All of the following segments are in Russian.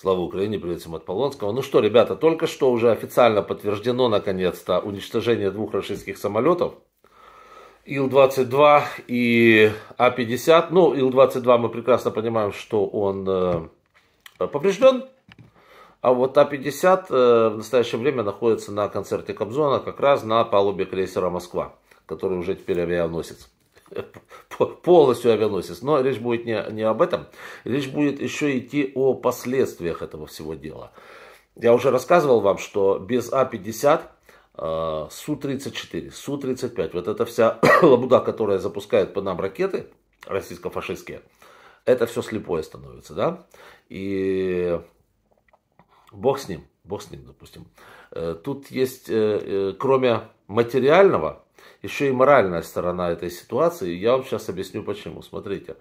Слава Украине, привет всем от Полонского. Ну что, ребята, только что уже официально подтверждено, наконец-то, уничтожение двух российских самолетов. Ил-22 и А-50. Ну, Ил-22 мы прекрасно понимаем, что он э, поврежден. А вот А-50 э, в настоящее время находится на концерте Кобзона, как раз на палубе крейсера «Москва», который уже теперь авианосец полностью авианосец. Но речь будет не, не об этом. Речь будет еще идти о последствиях этого всего дела. Я уже рассказывал вам, что без А-50 э, Су-34, Су-35, вот эта вся лабуда, которая запускает по нам ракеты российско-фашистские, это все слепое становится, да? И бог с ним, бог с ним, допустим. Э, тут есть, э, э, кроме материального, еще и моральная сторона этой ситуации. Я вам сейчас объясню почему. Смотрите,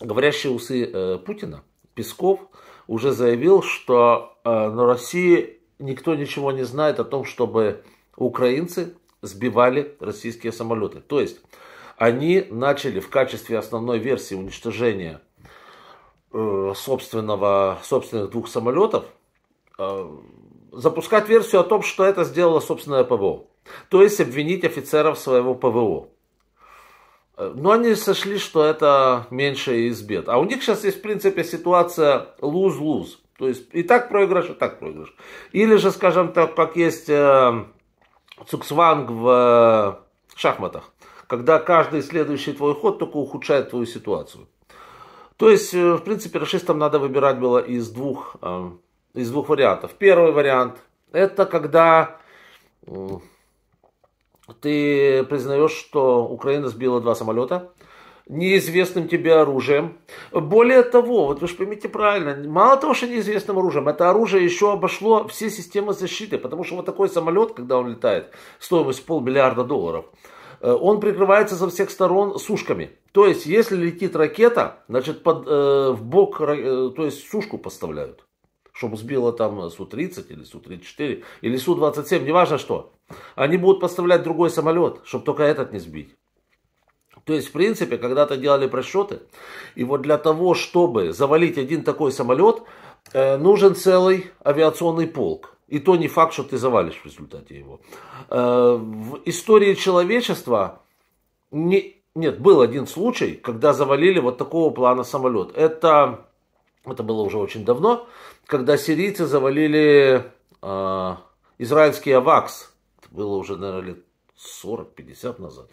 говорящие усы э, Путина, Песков, уже заявил, что э, на России никто ничего не знает о том, чтобы украинцы сбивали российские самолеты. То есть они начали в качестве основной версии уничтожения э, собственного, собственных двух самолетов запускать версию о том, что это сделало собственное ПВО. То есть обвинить офицеров своего ПВО. Э, но они сошли, что это меньше из бед. А у них сейчас есть, в принципе, ситуация луз-луз. То есть и так проигрыш, и так проигрыш. Или же, скажем так, как есть э, Цуксванг в э, шахматах, когда каждый следующий твой ход только ухудшает твою ситуацию. То есть, э, в принципе, расистам надо выбирать было из двух, э, из двух вариантов. Первый вариант – это когда ты признаешь, что Украина сбила два самолета неизвестным тебе оружием. Более того, вот вы же поймите правильно, мало того, что неизвестным оружием, это оружие еще обошло все системы защиты, потому что вот такой самолет, когда он летает, стоимость полмиллиарда долларов, э, он прикрывается со всех сторон сушками. То есть, если летит ракета, значит, под, э, в бок, э, то есть, сушку поставляют чтобы сбило там Су-30 или Су-34 или Су-27, неважно что. Они будут поставлять другой самолет, чтобы только этот не сбить. То есть, в принципе, когда-то делали просчеты, и вот для того, чтобы завалить один такой самолет, э, нужен целый авиационный полк. И то не факт, что ты завалишь в результате его. Э, в истории человечества не, нет, был один случай, когда завалили вот такого плана самолет. Это, это было уже очень давно, когда сирийцы завалили э, израильский АВАКС, было уже, наверное, лет 40-50 назад.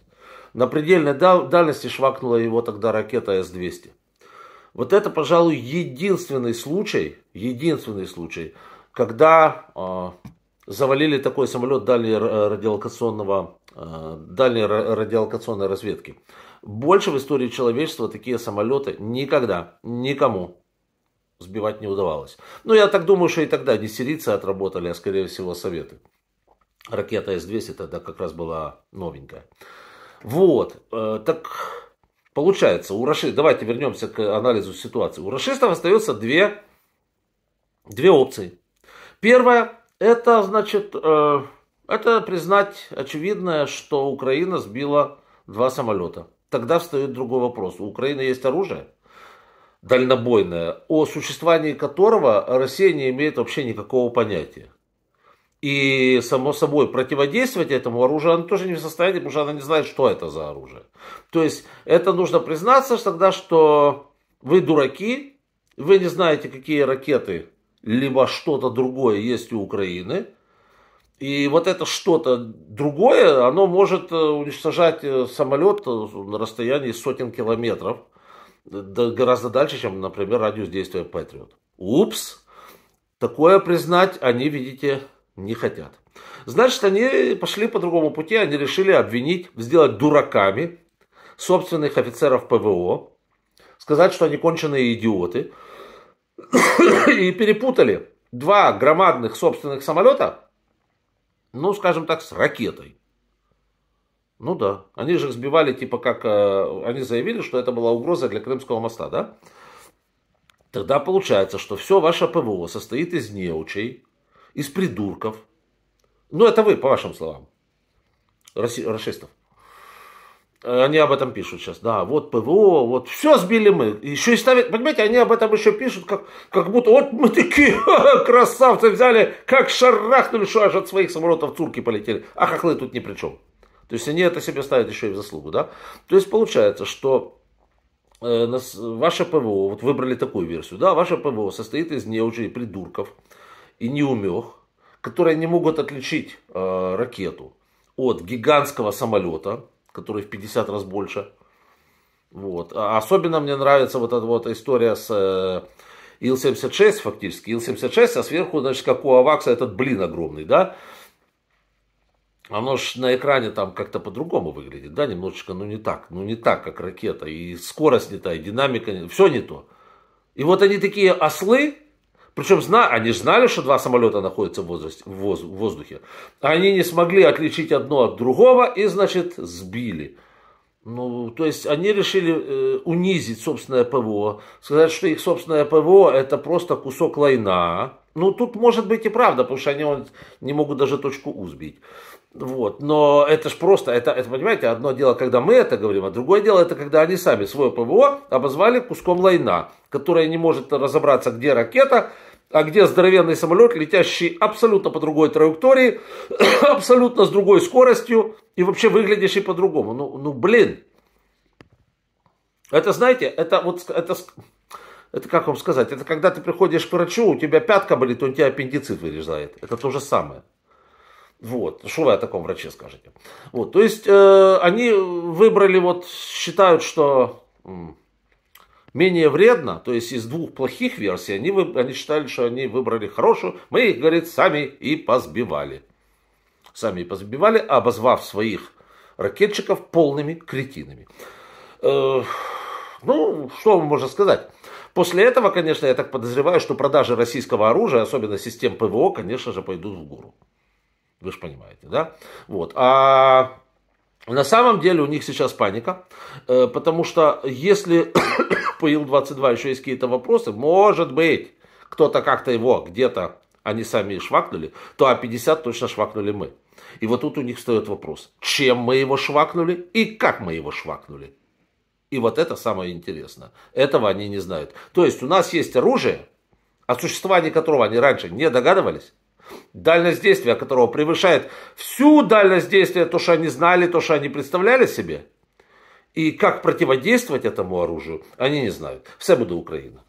На предельной дальности швакнула его тогда ракета С-200. Вот это, пожалуй, единственный случай, единственный случай, когда э, завалили такой самолет дальней радиолокационного, э, дальней радиолокационной разведки. Больше в истории человечества такие самолеты никогда, никому сбивать не удавалось. Ну, я так думаю, что и тогда не сирийцы отработали, а, скорее всего, советы ракета С-200 тогда как раз была новенькая. Вот, э, так получается, у Раши, давайте вернемся к анализу ситуации. У расистов остается две, две опции. Первая, это значит, э, это признать очевидное, что Украина сбила два самолета. Тогда встает другой вопрос. У Украины есть оружие дальнобойное, о существовании которого Россия не имеет вообще никакого понятия. И, само собой, противодействовать этому оружию она тоже не в состоянии, потому что она не знает, что это за оружие. То есть, это нужно признаться тогда, что вы дураки, вы не знаете, какие ракеты, либо что-то другое есть у Украины. И вот это что-то другое, оно может э, уничтожать э, самолет э, на расстоянии сотен километров, гораздо дальше, чем, например, радиус действия Патриот. Упс! Такое признать они, видите, не хотят. Значит, они пошли по другому пути, они решили обвинить, сделать дураками собственных офицеров ПВО, сказать, что они конченые идиоты, и перепутали два громадных собственных самолета, ну, скажем так, с ракетой. Ну да, они же их сбивали, типа как, э, они заявили, что это была угроза для Крымского моста, да? Тогда получается, что все ваше ПВО состоит из неучей, из придурков. Ну, это вы, по вашим словам, Росси- расистов. Э, они об этом пишут сейчас. Да, вот ПВО, вот все сбили мы. Еще и ставят, понимаете, они об этом еще пишут, как, как будто вот мы такие красавцы взяли, как шарахнули, что аж от своих самолетов турки полетели. А хохлы тут ни при чем. То есть они это себе ставят еще и в заслугу, да? То есть получается, что э, нас, ваше ПВО, вот выбрали такую версию, да, ваше ПВО состоит из неужели придурков, и неумех, которые не могут отличить э, ракету от гигантского самолета, который в 50 раз больше. Вот. А особенно мне нравится вот эта вот история с э, Ил-76 фактически. Ил-76, а сверху, значит, как у Авакса этот блин огромный, да? Оно ж на экране там как-то по-другому выглядит, да, немножечко, ну не так, ну не так, как ракета, и скорость не та, и динамика, не... все не то. И вот они такие ослы, причем зна, они знали, что два самолета находятся в, возрасте, в, воз, в воздухе. Они не смогли отличить одно от другого и, значит, сбили. Ну, то есть они решили э, унизить собственное ПВО, сказать, что их собственное ПВО это просто кусок лайна. Ну, тут может быть и правда, потому что они он, не могут даже точку У сбить. Вот. Но это же просто, это, это, понимаете, одно дело, когда мы это говорим, а другое дело, это когда они сами свое ПВО обозвали куском лайна, которое не может разобраться, где ракета, а где здоровенный самолет, летящий абсолютно по другой траектории, абсолютно с другой скоростью и вообще выглядящий по-другому. Ну, ну блин. Это, знаете, это вот, это, это как вам сказать, это когда ты приходишь к врачу, у тебя пятка болит, он тебе аппендицит вырезает. Это то же самое. Вот, что вы о таком враче скажете? Вот, то есть э, они выбрали, вот считают, что м, менее вредно, то есть из двух плохих версий, они, они считали, что они выбрали хорошую, мы их, говорит, сами и позбивали. Сами и позбивали, обозвав своих ракетчиков полными кретинами. Э, ну, что можно сказать? После этого, конечно, я так подозреваю, что продажи российского оружия, особенно систем ПВО, конечно же, пойдут в гору. Вы же понимаете, да? Вот. А на самом деле у них сейчас паника, э, потому что если к Пуил-22 еще есть какие-то вопросы, может быть, кто-то как-то его где-то, они сами швакнули, то А50 точно швакнули мы. И вот тут у них встает вопрос, чем мы его швакнули и как мы его швакнули. И вот это самое интересное. Этого они не знают. То есть у нас есть оружие, о существовании которого они раньше не догадывались, дальность действия которого превышает всю дальность действия, то, что они знали, то, что они представляли себе – и как противодействовать этому оружию, они не знают. Все буде Україна.